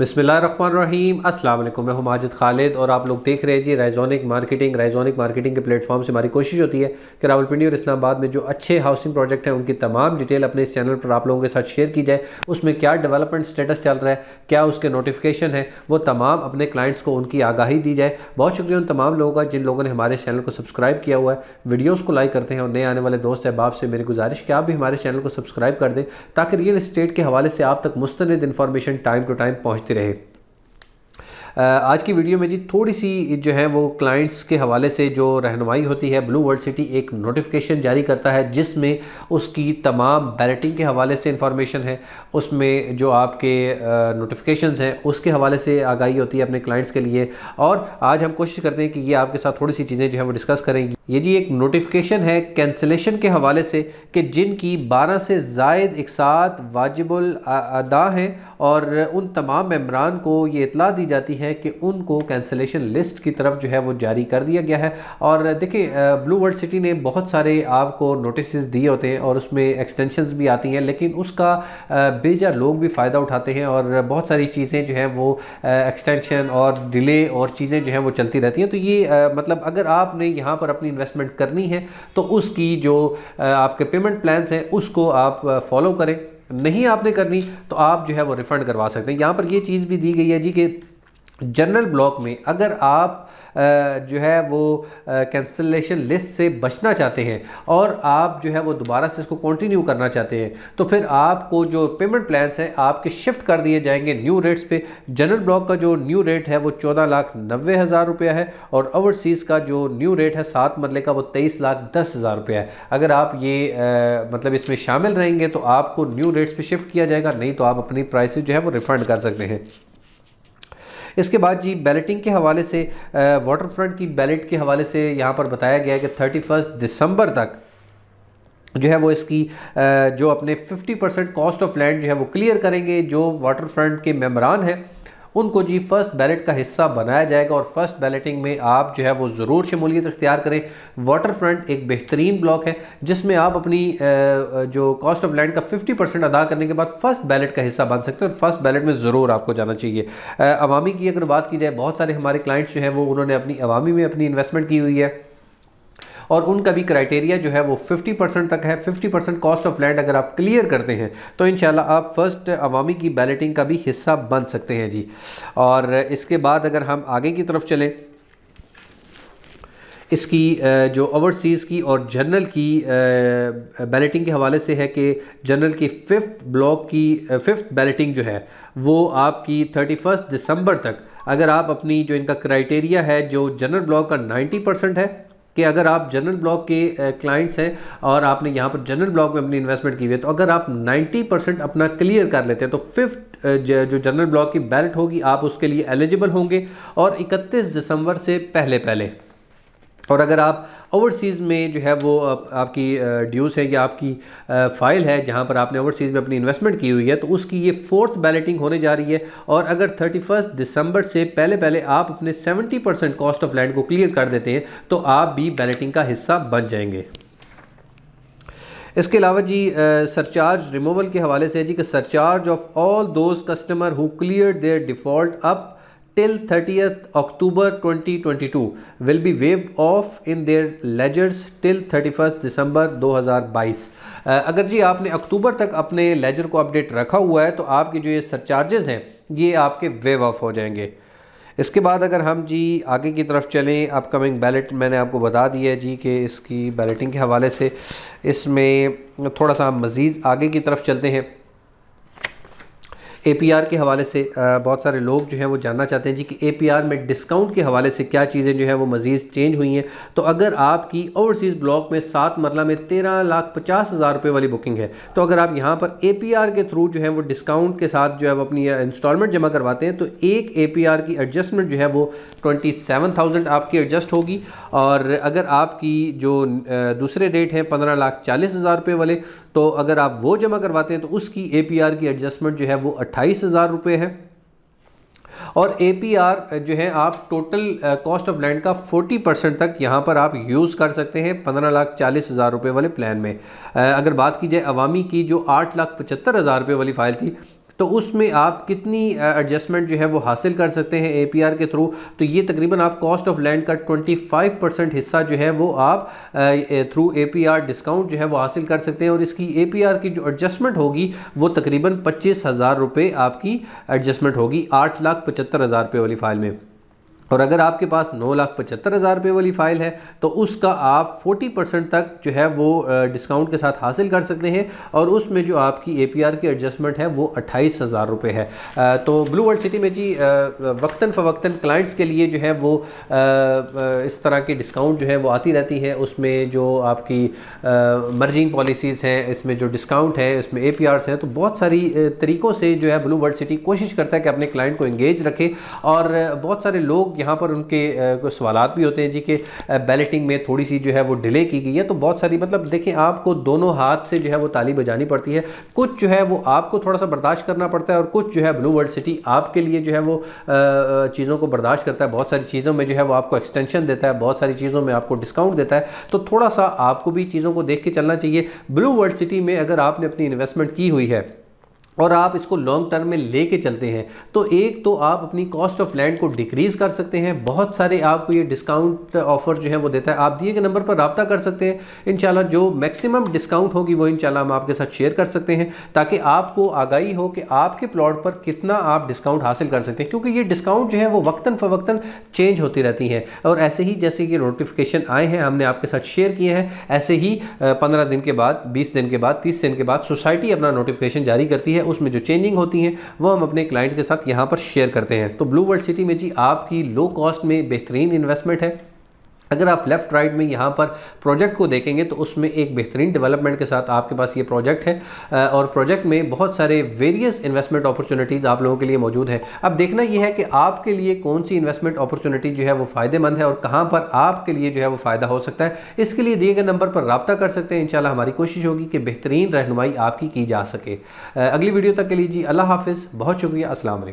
बिसमीम अस्सलाम असल मैं हूँ माजिद खालिद और आप लोग देख रहे हैं जी रेजोनिक मार्केटिंग रेजोनिक मार्केटिंग के प्लेटफॉर्म से हमारी कोशिश होती है कि रावलपिंडी और इस्लामाबाद में जो अच्छे हाउसिंग प्रोजेक्ट हैं उनकी तमाम डिटेल अपने इस चैनल पर आप लोगों के साथ शेयर की जाए उसमें क्या डेवलपमेंट स्टेटस चल रहा है क्या उसके नोटिफिकेशन है वो तमाम अपने क्लाइंट्स को उनकी आगाही दी जाए बहुत शुक्रिया उन तमाम लोगों का जिन लोगों ने हमारे चैनल को सब्सक्राइब किया हुआ है वीडियोज़ को लाइक करते हैं और नए आने वाले दोस्त अहबाब से मेरी गुजारिश कि आप भी हमारे चैनल को सब्सक्राइब कर दें ताकि रियल इस्टेट के हवाले से आप तक मुस्तनद इन्फॉर्मेशन टाइम टू टाइम पहुँच पहुँचती रहे आज की वीडियो में जी थोड़ी सी जो है वो क्लाइंट्स के हवाले से जो रहनुमाई होती है ब्लू वर्ल्ड सिटी एक नोटिफिकेशन जारी करता है जिसमें उसकी तमाम बैलेटिंग के हवाले से इंफॉर्मेशन है उसमें जो आपके नोटिफिकेशंस हैं उसके हवाले से आगाही होती है अपने क्लाइंट्स के लिए और आज हम कोशिश करते हैं कि ये आपके साथ थोड़ी सी चीज़ें जो है वो डिस्कस करेंगी ये जी एक नोटिफिकेशन है कैंसलेशन के हवाले से कि जिनकी बारह से जायद इकसात वाजिबल अदा हैं और उन तमाम मम्बरान को ये इतला दी जाती है कि उनको कैंसलेशन लिस्ट की तरफ जो है वो जारी कर दिया गया है और देखिए ब्लू वर्ल्ड सिटी ने बहुत सारे आपको नोटिस दिए होते हैं और उसमें एक्सटेंशन भी आती हैं लेकिन उसका बेजा लोग भी फ़ायदा उठाते हैं और बहुत सारी चीज़ें जो हैं वो एक्सटेंशन और डिले और चीज़ें जो हैं वो चलती रहती हैं तो ये मतलब अगर आपने यहाँ पर अपनी इन्वेस्टमेंट करनी है तो उसकी जो आपके पेमेंट प्लान्स हैं उसको आप फॉलो करें नहीं आपने करनी तो आप जो है वो रिफ़ंड करवा सकते हैं यहाँ पर ये चीज़ भी दी गई है जी कि जनरल ब्लॉक में अगर आप जो है वो कैंसलेशन लिस्ट से बचना चाहते हैं और आप जो है वो दोबारा से इसको कंटिन्यू करना चाहते हैं तो फिर आपको जो पेमेंट प्लान्स हैं आपके शिफ्ट कर दिए जाएंगे न्यू रेट्स पे जनरल ब्लॉक का जो न्यू रेट है वो चौदह लाख नब्बे हज़ार रुपया है और ओवरसीज़ का जो न्यू रेट है सात मरल का वो तेईस लाख दस हज़ार रुपया है अगर आप ये आ, मतलब इसमें शामिल रहेंगे तो आपको न्यू रेट्स पर शिफ्ट किया जाएगा नहीं तो आप अपनी प्राइस जो है वो रिफ़ंड कर सकते हैं इसके बाद जी बैलेटिंग के हवाले से वाटर फ्रंट की बैलेट के हवाले से यहाँ पर बताया गया है कि थर्टी दिसंबर तक जो है वो इसकी जो अपने 50 परसेंट कॉस्ट ऑफ लैंड जो है वो क्लियर करेंगे जो वाटर फ्रंट के मेम्बरान हैं उनको जी फर्स्ट बैलेट का हिस्सा बनाया जाएगा और फर्स्ट बैलेटिंग में आप जो है वो ज़रूर शमूलियत इख्तियार करें वाटर फ्रंट एक बेहतरीन ब्लॉक है जिसमें आप अपनी जो कॉस्ट ऑफ लैंड का फिफ्टी परसेंट अदा करने के बाद फर्स्ट बैलेट का हिस्सा बन सकते हैं और फर्स्ट बैलेट में ज़रूर आपको जाना चाहिए अवामी की अगर बात की जाए बहुत सारे हमारे क्लाइंट्स जो हैं वो उन्होंने अपनी अवामी में अपनी इन्वेस्टमेंट की हुई है और उनका भी क्राइटेरिया जो है वो 50 परसेंट तक है 50 परसेंट कॉस्ट ऑफ लैंड अगर आप क्लियर करते हैं तो इन आप फर्स्ट अवामी की बैलेटिंग का भी हिस्सा बन सकते हैं जी और इसके बाद अगर हम आगे की तरफ चलें इसकी जो ओवरसीज़ की और जनरल की बैलेटिंग के हवाले से है कि जनरल की फ़िफ्थ ब्लॉक की फ़िफ्थ बैलेटिंग जो है वो आपकी थर्टी फर्स्ट दिसंबर तक अगर आप अपनी जो इनका क्राइटेरिया है जो जनरल ब्लॉक का नाइन्टी परसेंट है कि अगर आप जनरल ब्लॉक के क्लाइंट्स हैं और आपने यहाँ पर जनरल ब्लॉक में अपनी इन्वेस्टमेंट की हुई है तो अगर आप 90 परसेंट अपना क्लियर कर लेते हैं तो फिफ्थ जो जनरल ब्लॉक की बैलेट होगी आप उसके लिए एलिजिबल होंगे और 31 दिसंबर से पहले पहले और अगर आप ओवरसीज़ में जो है वो आपकी ड्यूज़ है या आपकी फ़ाइल है जहाँ पर आपने ओवरसीज़ में अपनी इन्वेस्टमेंट की हुई है तो उसकी ये फोर्थ बैलेटिंग होने जा रही है और अगर थर्टी फर्स्ट दिसंबर से पहले पहले आप अपने 70 परसेंट कॉस्ट ऑफ लैंड को क्लियर कर देते हैं तो आप भी बैलेटिंग का हिस्सा बन जाएंगे इसके अलावा जी सरचार्ज रिमूवल के हवाले से है जी कि surcharge of all those customer who clear their default up till 30th October 2022 will be waived off in their ledgers till 31st December 2022 अगर जी आपने अक्टूबर तक अपने लेजर को अपडेट रखा हुआ है तो आपके जो ये सरचार्जेज़ हैं ये आपके वेव ऑफ हो जाएंगे इसके बाद अगर हम जी आगे की तरफ चलें अपकमिंग बैलेट मैंने आपको बता दिया है जी कि इसकी बैलेटिंग के हवाले से इसमें थोड़ा सा हम मज़ीद आगे की तरफ चलते हैं एपीआर के हवाले से बहुत सारे लोग जो हैं वो जानना चाहते हैं जी कि एपीआर में डिस्काउंट के हवाले से क्या चीज़ें जो हैं वो मज़ीद चेंज हुई हैं तो अगर आपकी ओवरसीज़ ब्लॉक में सात मरला में तेरह लाख पचास हज़ार रुपये वाली बुकिंग है तो अगर आप यहाँ पर ए के थ्रू जो है वो डिस्काउंट के साथ जो है वो अपनी इंस्टॉलमेंट जमा करवाते हैं तो एक ए की एडजस्टमेंट जो है वो ट्वेंटी आपकी एडजस्ट होगी और अगर आपकी जो दूसरे रेट हैं पंद्रह लाख चालीस हज़ार रुपये वाले तो अगर आप वो जमा करवाते हैं तो उसकी ए की एडजस्टमेंट जो है वो अट्ठाईस हज़ार रुपये है और ए जो है आप टोटल कॉस्ट ऑफ लैंड का 40 परसेंट तक यहाँ पर आप यूज़ कर सकते हैं पंद्रह लाख चालीस हज़ार रुपये वाले प्लान में uh, अगर बात की जाए अवामी की जो आठ लाख पचहत्तर हज़ार रुपये वाली फ़ाइल थी तो उसमें आप कितनी एडजस्टमेंट जो है वो हासिल कर सकते हैं एपीआर के थ्रू तो ये तकरीबन आप कॉस्ट ऑफ लैंड का 25 परसेंट हिस्सा जो है वो आप थ्रू एपीआर डिस्काउंट जो है वो हासिल कर सकते हैं और इसकी एपीआर की जो एडजस्टमेंट होगी वो तकरीबन पच्चीस हज़ार रुपये आपकी एडजस्टमेंट होगी आठ लाख पचहत्तर हज़ार रुपये वाली फाइल में और अगर आपके पास नौ लाख पचहत्तर हज़ार रुपये वाली फ़ाइल है तो उसका आप 40 परसेंट तक जो है वो डिस्काउंट के साथ हासिल कर सकते हैं और उसमें जो आपकी ए पी आर की एडजस्टमेंट है वो अट्ठाईस हज़ार रुपये है तो ब्लू वर्ल्ड सिटी में जी वक्ता फ़वक्ता क्लाइंट्स के लिए जो है वो इस तरह के डिस्काउंट जो है वो आती रहती है उसमें जो आपकी मर्जिंग पॉलिसीज़ हैं इसमें जो डिस्काउंट है इसमें ए पी हैं तो बहुत सारी तरीक़ों से जो है ब्लू वर्ल्ड सिटी कोशिश करता है कि अपने क्लाइंट को इंगेज रखे और बहुत सारे लोग यहाँ पर उनके कुछ सवाल भी होते हैं जी कि बैलेटिंग में थोड़ी सी जो है वो डिले की गई है तो बहुत सारी मतलब देखें आपको दोनों हाथ से जो है वो ताली बजानी पड़ती है कुछ जो है वो आपको थोड़ा सा बर्दाश्त करना पड़ता है और कुछ जो है ब्लू वर्ल्ड सिटी आपके लिए जो है वो चीज़ों को बर्दाश्त करता है बहुत सारी चीज़ों में जो है वो आपको एक्सटेंशन देता है बहुत सारी चीज़ों में आपको डिस्काउंट देता है तो थोड़ा सा आपको भी चीज़ों को देख के चलना चाहिए ब्लू वर्ल्ड सिटी में अगर आपने अपनी इन्वेस्टमेंट की हुई है और आप इसको लॉन्ग टर्म में लेके चलते हैं तो एक तो आप अपनी कॉस्ट ऑफ लैंड को डिक्रीज़ कर सकते हैं बहुत सारे आपको ये डिस्काउंट ऑफर जो है वो देता है आप दिए गए नंबर पर रबता कर सकते हैं इन जो मैक्सिमम डिस्काउंट होगी वो इन हम आपके साथ शेयर कर सकते हैं ताकि आपको आगाही हो कि आपके प्लॉट पर कितना आप डिस्काउंट हासिल कर सकते हैं क्योंकि ये डिस्काउंट जो है वो वक्ता फ़वक्ता चेंज होती रहती है और ऐसे ही जैसे ये नोटिफिकेशन आए हैं हमने आपके साथ शेयर किए हैं ऐसे ही पंद्रह दिन के बाद बीस दिन के बाद तीस दिन के बाद सोसाइटी अपना नोटिफिकेशन जारी करती है उसमें जो चेंजिंग होती हैं वो हम अपने क्लाइंट के साथ यहाँ पर शेयर करते हैं तो ब्लू वर्ल्ड सिटी में जी आपकी लो कॉस्ट में बेहतरीन इन्वेस्टमेंट है अगर आप लेफ्ट राइट में यहाँ पर प्रोजेक्ट को देखेंगे तो उसमें एक बेहतरीन डेवलपमेंट के साथ आपके पास ये प्रोजेक्ट है और प्रोजेक्ट में बहुत सारे वेरियस इन्वेस्टमेंट अपॉर्चुनिटीज़ आप लोगों के लिए मौजूद है अब देखना यह है कि आपके लिए कौन सी इन्वेस्टमेंट अपॉर्चुनिटी जो है वो फ़ायदेमंद है और कहाँ पर आपके लिए जो है वो फ़ायदा हो सकता है इसके लिए दिए गए नंबर पर रबता कर सकते हैं इन हमारी कोशिश होगी कि बेहतरीन रहनमाई आपकी की जा सके अगली वीडियो तक के लिए जी अल्लाह हाफिज़ बहुत शुक्रिया असलम